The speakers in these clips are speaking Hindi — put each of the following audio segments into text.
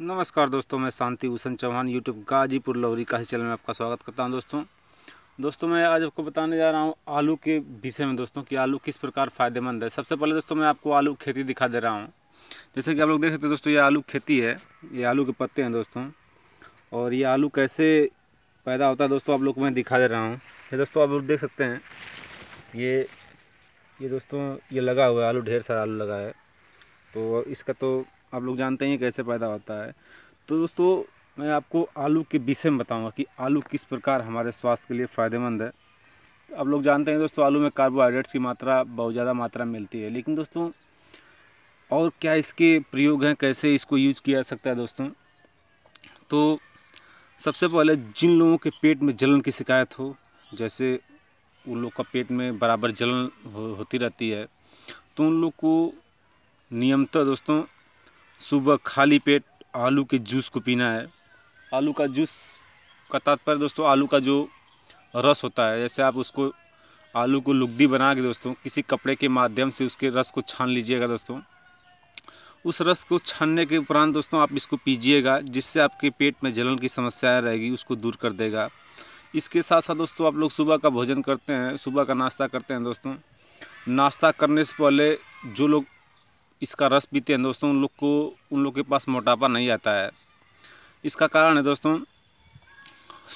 नमस्कार दोस्तों मैं शांति भूषण चौहान यूट्यूब गाजीपुर लोहरी का ही चैनल में आपका स्वागत करता हूं दोस्तों दोस्तों मैं आज आपको बताने जा रहा हूं आलू के विषय में दोस्तों कि आलू किस प्रकार फ़ायदेमंद है सबसे पहले दोस्तों मैं आपको आलू खेती दिखा दे रहा हूँ जैसे कि आप लोग देख सकते हैं दोस्तों ये आलू खेती है ये आलू के पत्ते हैं दोस्तों और ये आलू कैसे पैदा होता है दोस्तों आप लोग को मैं दिखा दे रहा हूँ ये दोस्तों आप लोग देख सकते हैं ये ये दोस्तों ये लगा हुआ है आलू ढेर सारा आलू लगा है तो इसका तो आप लोग जानते हैं कैसे पैदा होता है तो दोस्तों मैं आपको आलू के विषय में बताऊँगा कि आलू किस प्रकार हमारे स्वास्थ्य के लिए फ़ायदेमंद है आप लोग जानते हैं दोस्तों आलू में कार्बोहाइड्रेट्स की मात्रा बहुत ज़्यादा मात्रा में मिलती है लेकिन दोस्तों और क्या इसके प्रयोग हैं कैसे इसको यूज किया जा सकता है दोस्तों तो सबसे पहले जिन लोगों के पेट में जलन की शिकायत हो जैसे उन लोग का पेट में बराबर जलन हो, होती रहती है तो उन लोग को नियमतः दोस्तों सुबह खाली पेट आलू के जूस को पीना है आलू का जूस का तात्पर्य दोस्तों आलू का जो रस होता है जैसे आप उसको आलू को लुगदी बना के दोस्तों किसी कपड़े के माध्यम से उसके रस को छान लीजिएगा दोस्तों उस रस को छानने के उपरांत दोस्तों आप इसको पीजिएगा जिससे आपके पेट में जलन की समस्याएँ रहेगी उसको दूर कर देगा इसके साथ साथ दोस्तों आप लोग सुबह का भोजन करते हैं सुबह का नाश्ता करते हैं दोस्तों नाश्ता करने से पहले जो लोग इसका रस पीते हैं दोस्तों उन लोग को उन लोग के पास मोटापा नहीं आता है इसका कारण है दोस्तों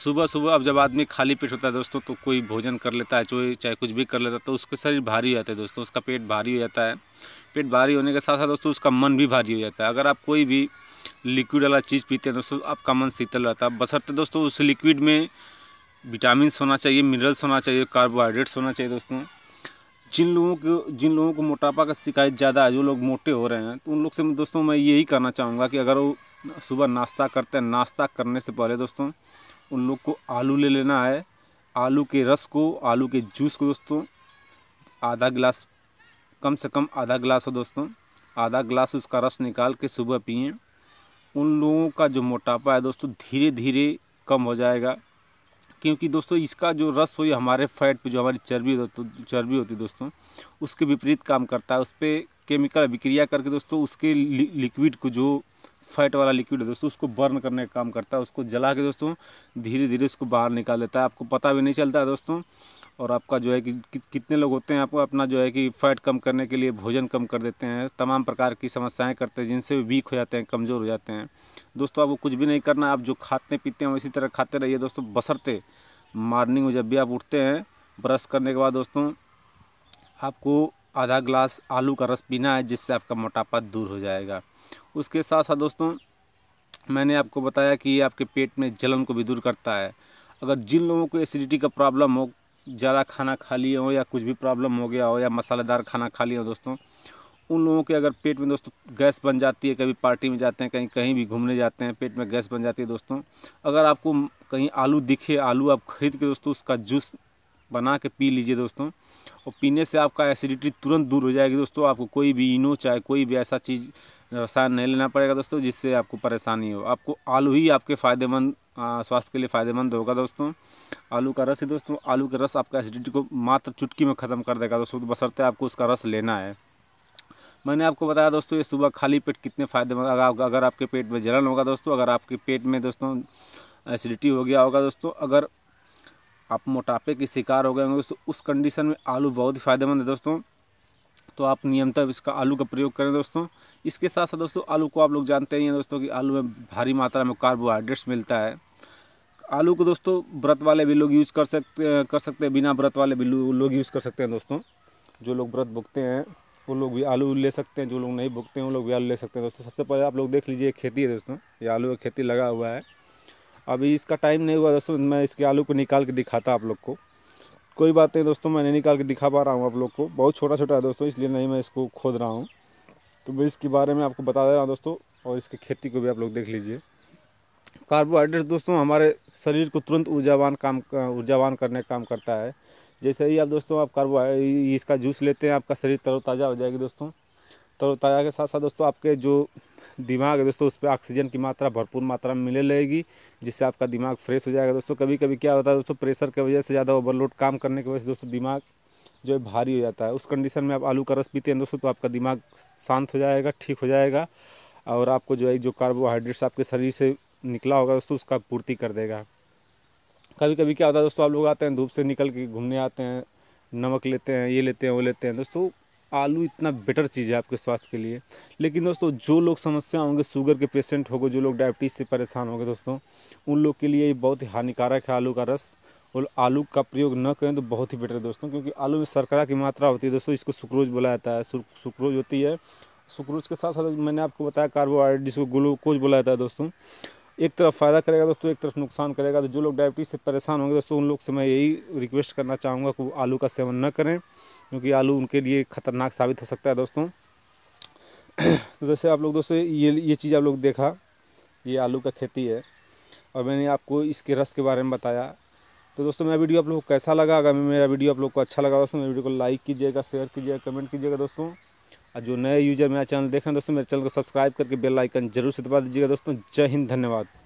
सुबह सुबह अब जब आदमी खाली पेट होता है दोस्तों तो कोई भोजन कर लेता है चाहे चाहे कुछ भी कर लेता है तो उसके शरीर भारी हो जाता है दोस्तों उसका पेट भारी हो जाता है पेट भारी होने के साथ साथ दोस्तों उसका मन भी भारी हो जाता है अगर आप कोई भी लिक्विड वाला चीज़ पीते हैं दोस्तों आपका मन शीतल रहता है बसरते दोस्तों उस लिक्विड में विटामिन होना चाहिए मिनरल्स होना चाहिए कार्बोहाइड्रेट्स होना चाहिए दोस्तों जिन लोगों को जिन लोगों को मोटापा का शिकायत ज़्यादा है जो लोग मोटे हो रहे हैं तो उन लोग से दोस्तों मैं यही कहना चाहूँगा कि अगर वो सुबह नाश्ता करते हैं नाश्ता करने से पहले दोस्तों उन लोग को आलू ले लेना है आलू के रस को आलू के जूस को दोस्तों आधा गिलास कम से कम आधा गिलास हो दोस्तों आधा गिलास उसका रस निकाल के सुबह पिए उन लोगों का जो मोटापा है दोस्तों धीरे धीरे कम हो जाएगा क्योंकि दोस्तों इसका जो रस हो हमारे फैट पे जो हमारी चर्बी तो चर्बी होती है दोस्तों उसके विपरीत काम करता है उस पर केमिकल अभिक्रिया करके दोस्तों उसके लिक्विड को जो फैट वाला लिक्विड है दोस्तों उसको बर्न करने का काम करता है उसको जला के दोस्तों धीरे धीरे उसको बाहर निकाल देता है आपको पता भी नहीं चलता है दोस्तों और आपका जो है कि कितने लोग होते हैं आपको अपना जो है कि फैट कम करने के लिए भोजन कम कर देते हैं तमाम प्रकार की समस्याएं करते हैं जिनसे वीक हो जाते हैं कमज़ोर हो जाते हैं दोस्तों आपको कुछ भी नहीं करना आप जो खाते पीते हैं इसी तरह खाते रहिए दोस्तों बसरते मॉर्निंग में जब भी आप उठते हैं ब्रश करने के बाद दोस्तों आपको आधा ग्लास आलू का रस पीना है जिससे आपका मोटापा दूर हो जाएगा उसके साथ साथ दोस्तों मैंने आपको बताया कि ये आपके पेट में जलन को भी दूर करता है अगर जिन लोगों को एसिडिटी का प्रॉब्लम हो ज़्यादा खाना खा लिए हो या कुछ भी प्रॉब्लम हो गया हो या मसालेदार खाना खा लिए हो दोस्तों उन लोगों के अगर पेट में दोस्तों गैस बन जाती है कभी पार्टी में जाते हैं कहीं कहीं भी घूमने जाते हैं पेट में गैस बन जाती है दोस्तों अगर आपको कहीं आलू दिखे आलू आप खरीद के दोस्तों उसका जूस बना के पी लीजिए दोस्तों और पीने से आपका एसिडिटी तुरंत दूर हो जाएगी दोस्तों आपको कोई भी इनो चाहे कोई भी ऐसा चीज़ रसायन नहीं लेना पड़ेगा दोस्तों जिससे आपको परेशानी हो आपको आलू ही आपके फ़ायदेमंद स्वास्थ्य के लिए फ़ायदेमंद होगा दोस्तों आलू का रस ही दोस्तों आलू का रस आपका एसिडिटी को मात्र चुटकी में ख़त्म कर देगा दोस्तों बसरते आपको उसका रस लेना है मैंने आपको बताया दोस्तों ये सुबह खाली पेट कितने फ़ायदेमंद अगर अगर आपके पेट में जलन होगा दोस्तों अगर आपके पेट में दोस्तों एसिडिटी हो गया होगा दोस्तों अगर आप मोटापे के शिकार हो गए होंगे दोस्तों उस कंडीशन में आलू बहुत ही फायदेमंद है दोस्तों तो आप नियमित इसका आलू का प्रयोग करें दोस्तों इसके साथ साथ दोस्तों आलू को आप लोग जानते ही हैं दोस्तों कि आलू में भारी मात्रा में कार्बोहाइड्रेट्स मिलता है आलू को दोस्तों व्रत वाले भी लोग यूज़ कर सकते कर सकते हैं बिना व्रत वाले भी लोग यूज़ कर सकते हैं दोस्तों जो लोग व्रत भुगते हैं वो लोग भी आलू ले सकते हैं जो लोग नहीं भुगते हैं वो लोग भी आलू ले सकते हैं दोस्तों सबसे पहले आप लोग देख लीजिए खेती है दोस्तों ये आलू की खेती लगा हुआ है अभी इसका टाइम नहीं हुआ दोस्तों मैं इसके आलू को निकाल के दिखाता आप लोग को कोई बात नहीं दोस्तों मैं नहीं निकाल के दिखा पा रहा हूँ आप लोग को बहुत छोटा छोटा है दोस्तों इसलिए नहीं मैं इसको खोद रहा हूँ तो मैं इसके बारे में आपको बता दे रहा हूँ दोस्तों और इसकी खेती को भी आप लोग देख लीजिए कार्बोहाइड्रेट दोस्तों हमारे शरीर को तुरंत ऊर्जावान काम ऊर्जावान करने का काम करता है जैसे ही आप दोस्तों आप कार्बोहाइड्रेट इसका जूस लेते हैं आपका शरीर तरोताज़ा हो जाएगी दोस्तों तरोताज़ा के साथ साथ दोस्तों आपके जो दिमाग है दोस्तों उस पर ऑक्सीजन की मात्रा भरपूर मात्रा में मिले लगेगी जिससे आपका दिमाग फ्रेश हो जाएगा दोस्तों कभी कभी क्या होता है दोस्तों प्रेशर की वजह से ज़्यादा ओवरलोड काम करने की वजह से दोस्तों दिमाग जो है भारी हो जाता है उस कंडीशन में आप आलू का रस पीते हैं दोस्तों तो आपका दिमाग शांत हो जाएगा ठीक हो जाएगा और आपको जो है जो कार्बोहाइड्रेट्स आपके शरीर से निकला होगा दोस्तों उसका पूर्ति कर देगा कभी कभी क्या होता है दोस्तों आप लोग आते हैं धूप से निकल के घूमने आते हैं नमक लेते हैं ये लेते हैं वो लेते हैं दोस्तों आलू इतना बेटर चीज़ है आपके स्वास्थ्य के लिए लेकिन दोस्तों जो लोग समस्या होंगे शुगर के पेशेंट होंगे जो लोग डायबिटीज़ से परेशान होंगे दोस्तों उन लोग के लिए ये बहुत ही हानिकारक है आलू का रस और आलू का प्रयोग न करें तो बहुत ही बेटर है दोस्तों क्योंकि आलू में शर्करा की मात्रा होती है दोस्तों इसको सुक्रोज बोला जाता है सुक्रोज होती है सुक्रोज के साथ साथ मैंने आपको बताया कार्बोहाइड्रेट जिसको ग्लूकोज बोला जाता है दोस्तों एक तरफ फ़ायदा करेगा दोस्तों एक तरफ नुकसान करेगा तो जो लोग डायबिटीज़ से परेशान होंगे दोस्तों उन लोग से मैं यही रिक्वेस्ट करना चाहूँगा कि आलू का सेवन न करें क्योंकि आलू उनके लिए ख़तरनाक साबित हो सकता है दोस्तों तो जैसे आप लोग दोस्तों ये ये चीज़ आप लोग देखा ये आलू का खेती है और मैंने आपको इसके रस के बारे में बताया तो दोस्तों मेरा वीडियो आप लोग को कैसा लगा अगर मेरा वीडियो आप लोग को अच्छा लगा दोस्तों मेरे वीडियो को लाइक कीजिएगा शेयर कीजिएगा कमेंट कीजिएगा दोस्तों और जो नए यूजर मेरा चैनल देख रहे हैं दोस्तों मेरे चैनल को सब्सक्राइब करके बेल आइकन जरूर से दबा दीजिएगा दोस्तों जय हिंद धन्यवाद